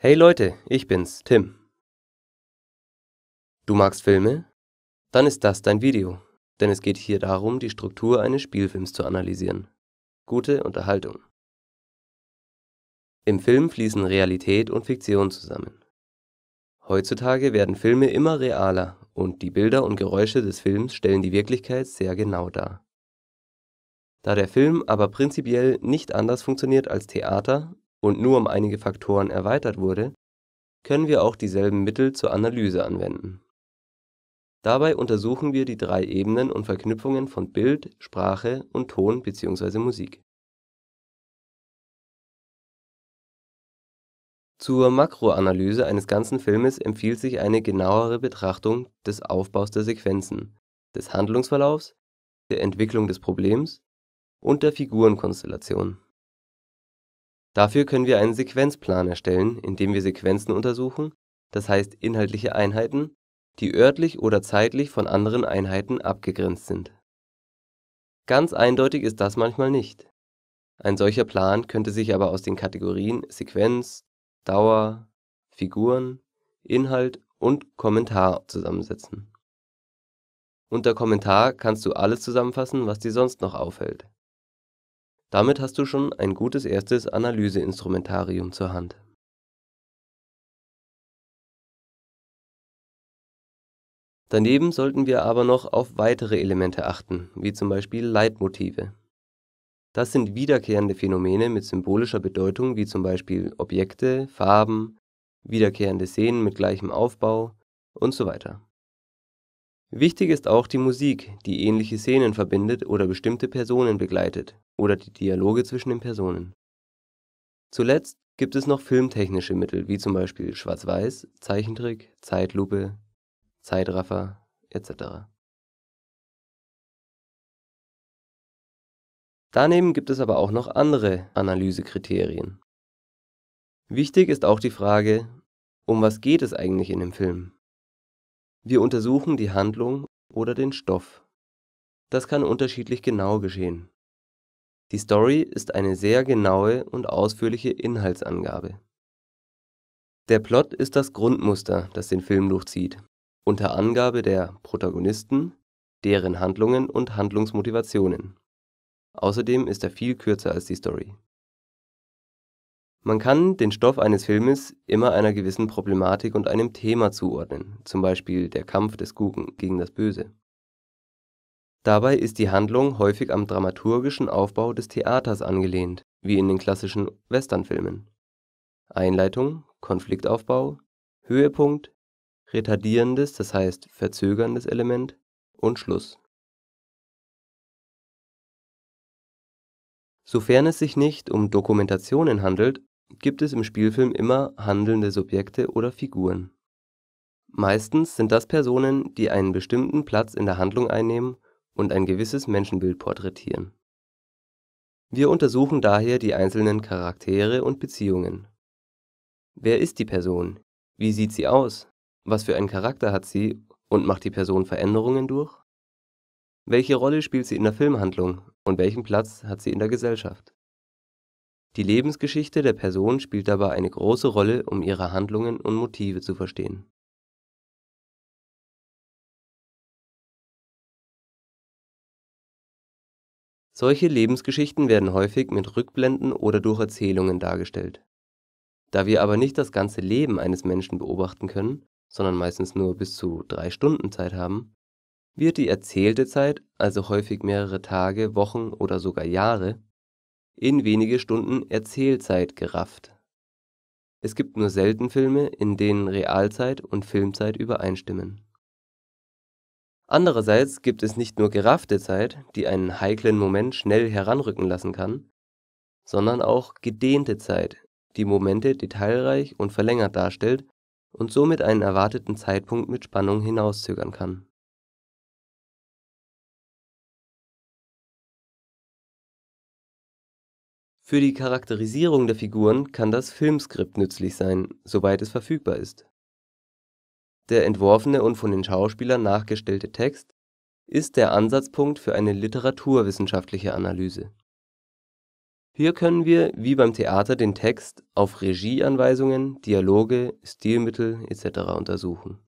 Hey Leute, ich bin's, Tim. Du magst Filme? Dann ist das dein Video, denn es geht hier darum, die Struktur eines Spielfilms zu analysieren. Gute Unterhaltung. Im Film fließen Realität und Fiktion zusammen. Heutzutage werden Filme immer realer und die Bilder und Geräusche des Films stellen die Wirklichkeit sehr genau dar. Da der Film aber prinzipiell nicht anders funktioniert als Theater, und nur um einige Faktoren erweitert wurde, können wir auch dieselben Mittel zur Analyse anwenden. Dabei untersuchen wir die drei Ebenen und Verknüpfungen von Bild, Sprache und Ton bzw. Musik. Zur Makroanalyse eines ganzen Filmes empfiehlt sich eine genauere Betrachtung des Aufbaus der Sequenzen, des Handlungsverlaufs, der Entwicklung des Problems und der Figurenkonstellation Dafür können wir einen Sequenzplan erstellen, indem wir Sequenzen untersuchen, das heißt inhaltliche Einheiten, die örtlich oder zeitlich von anderen Einheiten abgegrenzt sind. Ganz eindeutig ist das manchmal nicht. Ein solcher Plan könnte sich aber aus den Kategorien Sequenz, Dauer, Figuren, Inhalt und Kommentar zusammensetzen. Unter Kommentar kannst du alles zusammenfassen, was dir sonst noch auffällt damit hast du schon ein gutes erstes Analyseinstrumentarium zur Hand Daneben sollten wir aber noch auf weitere Elemente achten, wie zum Beispiel Leitmotive. Das sind wiederkehrende Phänomene mit symbolischer Bedeutung, wie zum Beispiel Objekte, Farben, wiederkehrende Szenen mit gleichem Aufbau und so weiter. Wichtig ist auch die Musik, die ähnliche Szenen verbindet oder bestimmte Personen begleitet oder die Dialoge zwischen den Personen. Zuletzt gibt es noch filmtechnische Mittel wie zum Beispiel Schwarz-Weiß, Zeichentrick, Zeitlupe, Zeitraffer etc. Daneben gibt es aber auch noch andere Analysekriterien. Wichtig ist auch die Frage, um was geht es eigentlich in dem Film wir untersuchen die Handlung oder den Stoff. Das kann unterschiedlich genau geschehen. Die Story ist eine sehr genaue und ausführliche Inhaltsangabe. Der Plot ist das Grundmuster, das den Film durchzieht, unter Angabe der Protagonisten, deren Handlungen und Handlungsmotivationen. Außerdem ist er viel kürzer als die Story man kann den Stoff eines Filmes immer einer gewissen Problematik und einem Thema zuordnen, zum Beispiel der Kampf des Guten gegen das Böse. Dabei ist die Handlung häufig am dramaturgischen Aufbau des Theaters angelehnt, wie in den klassischen Westernfilmen. Einleitung, Konfliktaufbau, Höhepunkt, retardierendes, das heißt verzögerndes Element und Schluss. Sofern es sich nicht um Dokumentationen handelt, gibt es im Spielfilm immer handelnde Subjekte oder Figuren. Meistens sind das Personen, die einen bestimmten Platz in der Handlung einnehmen und ein gewisses Menschenbild porträtieren. Wir untersuchen daher die einzelnen Charaktere und Beziehungen. Wer ist die Person? Wie sieht sie aus? Was für einen Charakter hat sie und macht die Person Veränderungen durch? Welche Rolle spielt sie in der Filmhandlung und welchen Platz hat sie in der Gesellschaft? Die Lebensgeschichte der Person spielt dabei eine große Rolle, um ihre Handlungen und Motive zu verstehen Solche Lebensgeschichten werden häufig mit Rückblenden oder durch Erzählungen dargestellt. Da wir aber nicht das ganze Leben eines Menschen beobachten können, sondern meistens nur bis zu drei Stunden Zeit haben, wird die erzählte Zeit, also häufig mehrere Tage, Wochen oder sogar Jahre in wenige Stunden Erzählzeit gerafft. Es gibt nur selten Filme, in denen Realzeit und Filmzeit übereinstimmen. Andererseits gibt es nicht nur geraffte Zeit, die einen heiklen Moment schnell heranrücken lassen kann, sondern auch gedehnte Zeit, die Momente detailreich und verlängert darstellt und somit einen erwarteten Zeitpunkt mit Spannung hinauszögern kann Für die Charakterisierung der Figuren kann das Filmskript nützlich sein, soweit es verfügbar ist. Der entworfene und von den Schauspielern nachgestellte Text ist der Ansatzpunkt für eine literaturwissenschaftliche Analyse. Hier können wir wie beim Theater den Text auf Regieanweisungen, Dialoge, Stilmittel etc. untersuchen.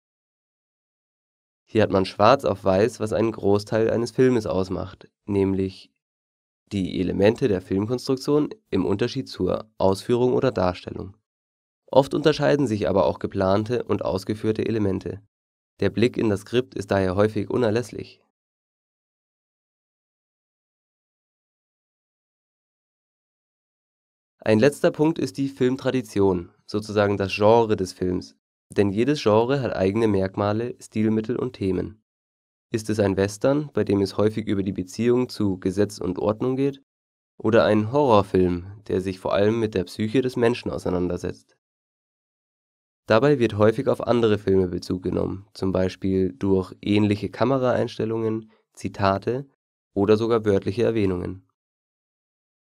Hier hat man schwarz auf weiß, was einen Großteil eines Filmes ausmacht, nämlich die Elemente der Filmkonstruktion im Unterschied zur Ausführung oder Darstellung. Oft unterscheiden sich aber auch geplante und ausgeführte Elemente. Der Blick in das Skript ist daher häufig unerlässlich. Ein letzter Punkt ist die Filmtradition, sozusagen das Genre des Films, denn jedes Genre hat eigene Merkmale, Stilmittel und Themen ist es ein Western, bei dem es häufig über die Beziehung zu Gesetz und Ordnung geht, oder ein Horrorfilm, der sich vor allem mit der Psyche des Menschen auseinandersetzt? Dabei wird häufig auf andere Filme Bezug genommen, zum Beispiel durch ähnliche Kameraeinstellungen, Zitate oder sogar wörtliche Erwähnungen.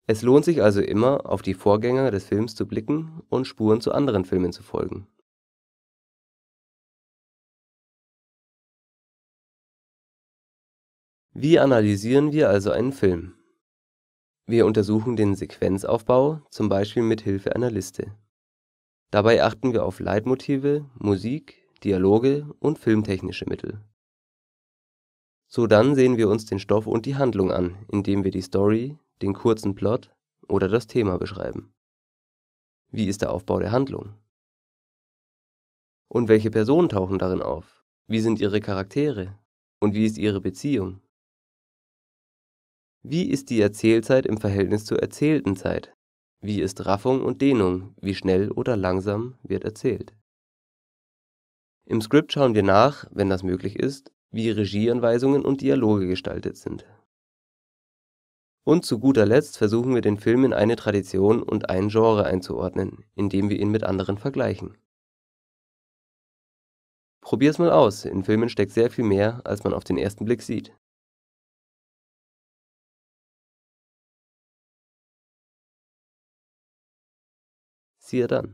Es lohnt sich also immer, auf die Vorgänger des Films zu blicken und Spuren zu anderen Filmen zu folgen Wie analysieren wir also einen Film? Wir untersuchen den Sequenzaufbau, zum Beispiel mit Hilfe einer Liste. Dabei achten wir auf Leitmotive, Musik, Dialoge und filmtechnische Mittel. Sodann sehen wir uns den Stoff und die Handlung an, indem wir die Story, den kurzen Plot oder das Thema beschreiben. Wie ist der Aufbau der Handlung? Und welche Personen tauchen darin auf? Wie sind ihre Charaktere? Und wie ist ihre Beziehung? Wie ist die Erzählzeit im Verhältnis zur erzählten Zeit? Wie ist Raffung und Dehnung? Wie schnell oder langsam wird erzählt? Im Skript schauen wir nach, wenn das möglich ist, wie Regieanweisungen und Dialoge gestaltet sind. Und zu guter Letzt versuchen wir den Film in eine Tradition und ein Genre einzuordnen, indem wir ihn mit anderen vergleichen. Probier's mal aus, in Filmen steckt sehr viel mehr, als man auf den ersten Blick sieht. dir dann.